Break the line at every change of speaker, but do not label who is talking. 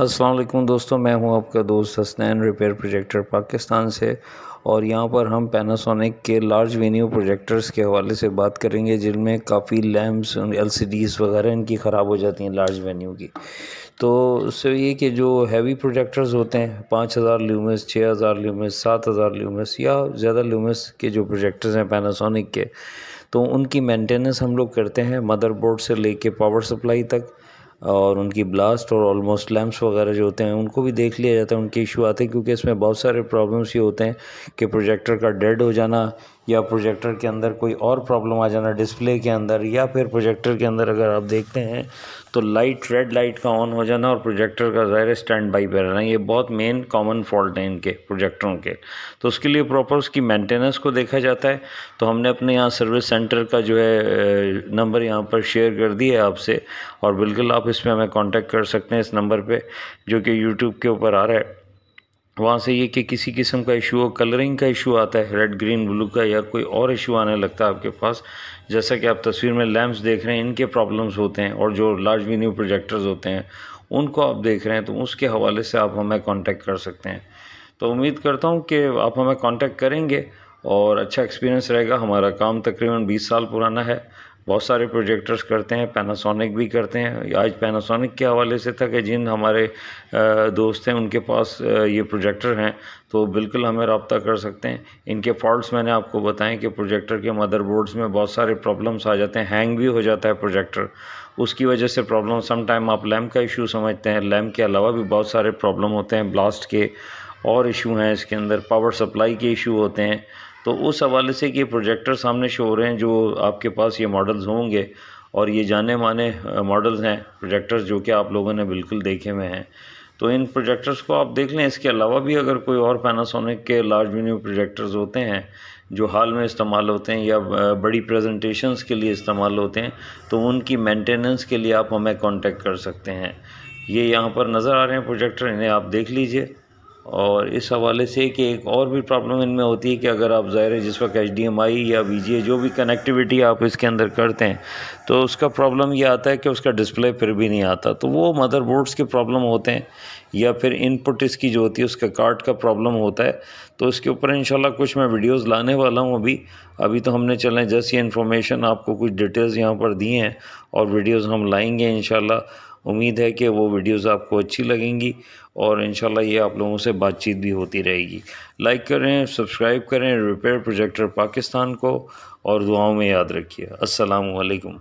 अस्सलाम वालेकुम दोस्तों मैं हूं आपका दोस्त हसनैन रिपेयर प्रोजेक्टर पाकिस्तान से और यहां पर हम पैनासोनिक के लार्ज वेन्यू प्रोजेक्टर्स के हवाले से बात करेंगे जिनमें काफ़ी लैम्प्स एलसीडीज़ वगैरह इनकी ख़राब हो जाती हैं लार्ज वेन्यू की तो उससे ये कि जो हैवी प्रोजेक्टर्स होते हैं पाँच हज़ार ल्यूमस छः हज़ार ल्यूमस सात हज़ार ल्यूमस या ज़्यादा ल्यूमस के जो प्रोजेक्टर्स हैं पैनासोनिक के तो उनकी मेंटेनेंस हम लोग करते हैं मदरबोर्ड से लेके पावर सप्लाई तक और उनकी ब्लास्ट और ऑलमोस्ट लैम्प्स वगैरह जो होते हैं उनको भी देख लिया जाता है उनके इशू आते हैं क्योंकि इसमें बहुत सारे प्रॉब्लम्स ये होते हैं कि प्रोजेक्टर का डेड हो जाना या प्रोजेक्टर के अंदर कोई और प्रॉब्लम आ जाना डिस्प्ले के अंदर या फिर प्रोजेक्टर के अंदर अगर आप देखते हैं तो लाइट रेड लाइट का ऑन हो जाना और प्रोजेक्टर का ज़ाहिर स्टैंड बाई पर रहना ये बहुत मेन कॉमन फॉल्ट है इनके प्रोजेक्टरों के तो उसके लिए प्रॉपर उसकी मेंटेनेंस को देखा जाता है तो हमने अपने यहाँ सर्विस सेंटर का जो है नंबर यहाँ पर शेयर कर दिया है आपसे और बिल्कुल आप इस पर हमें कॉन्टेक्ट कर सकते हैं इस नंबर पर जो कि यूट्यूब के ऊपर आ रहा है वहाँ से ये कि किसी किस्म का इशू हो कलरिंग का इशू आता है रेड ग्रीन ब्लू का या कोई और इशू आने लगता है आपके पास जैसा कि आप तस्वीर में लैम्प्स देख रहे हैं इनके प्रॉब्लम्स होते हैं और जो लार्ज भी न्यू प्रोजेक्टर्स होते हैं उनको आप देख रहे हैं तो उसके हवाले से आप हमें कॉन्टैक्ट कर सकते हैं तो उम्मीद करता हूँ कि आप हमें कॉन्टैक्ट करेंगे और अच्छा एक्सपीरियंस रहेगा हमारा काम तकरीबन 20 साल पुराना है बहुत सारे प्रोजेक्टर्स करते हैं पैनासोनिक भी करते हैं आज पैनासोनिक के हवाले से था कि जिन हमारे दोस्त हैं उनके पास ये प्रोजेक्टर हैं तो बिल्कुल हमें रबता कर सकते हैं इनके फॉल्ट्स मैंने आपको बताएं कि प्रोजेक्टर के मदरबोर्ड्स में बहुत सारे प्रॉब्लम्स आ जाते हैं हैंग भी हो जाता है प्रोजेक्टर उसकी वजह से प्रॉब्लम समटाइम आप लैम्प का इशू समझते हैं लैम्प के अलावा भी बहुत सारे प्रॉब्लम होते हैं ब्लास्ट के और इशू हैं इसके अंदर पावर सप्लाई के इशू होते हैं तो उस हवाले से कि प्रोजेक्टर सामने शो हो रहे हैं जो आपके पास ये मॉडल्स होंगे और ये जाने माने मॉडल्स हैं प्रोजेक्टर्स जो कि आप लोगों ने बिल्कुल देखे हुए हैं तो इन प्रोजेक्टर्स को आप देख लें इसके अलावा भी अगर कोई और पैनासोनिक के लार्ज मीन्यू प्रोजेक्टर्स होते हैं जो हाल में इस्तेमाल होते हैं या बड़ी प्रेजेंटेशंस के लिए इस्तेमाल होते हैं तो उनकी मेंटेनेंस के लिए आप हमें कांटेक्ट कर सकते हैं ये यहाँ पर नज़र आ रहे हैं प्रोजेक्टर इन्हें आप देख लीजिए और इस हवाले से कि एक और भी प्रॉब्लम इनमें होती है कि अगर आप ज़ाहिर है जिस वक्त एच डी एम आई या वी जी ए जो भी कनेक्टिविटी आप इसके अंदर करते हैं तो उसका प्रॉब्लम ये आता है कि उसका डिस्प्ले फिर भी नहीं आता तो वो मदरबोर्ड्स के प्रॉब्लम होते हैं या फिर इनपुट इसकी जो होती है उसका कार्ड का प्रॉब्लम होता है तो उसके ऊपर इंशाल्लाह कुछ मैं वीडियोज़ लाने वाला हूँ अभी अभी तो हमने चलें जस्ट ये इन्फॉर्मेशन आपको कुछ डिटेल्स यहाँ पर दिए हैं और वीडियोज़ हम इन शाला उम्मीद है कि वो वीडियोस आपको अच्छी लगेंगी और इन ये आप लोगों से बातचीत भी होती रहेगी लाइक करें सब्सक्राइब करें रिपेयर प्रोजेक्टर पाकिस्तान को और दुआओं में याद रखिए असलकम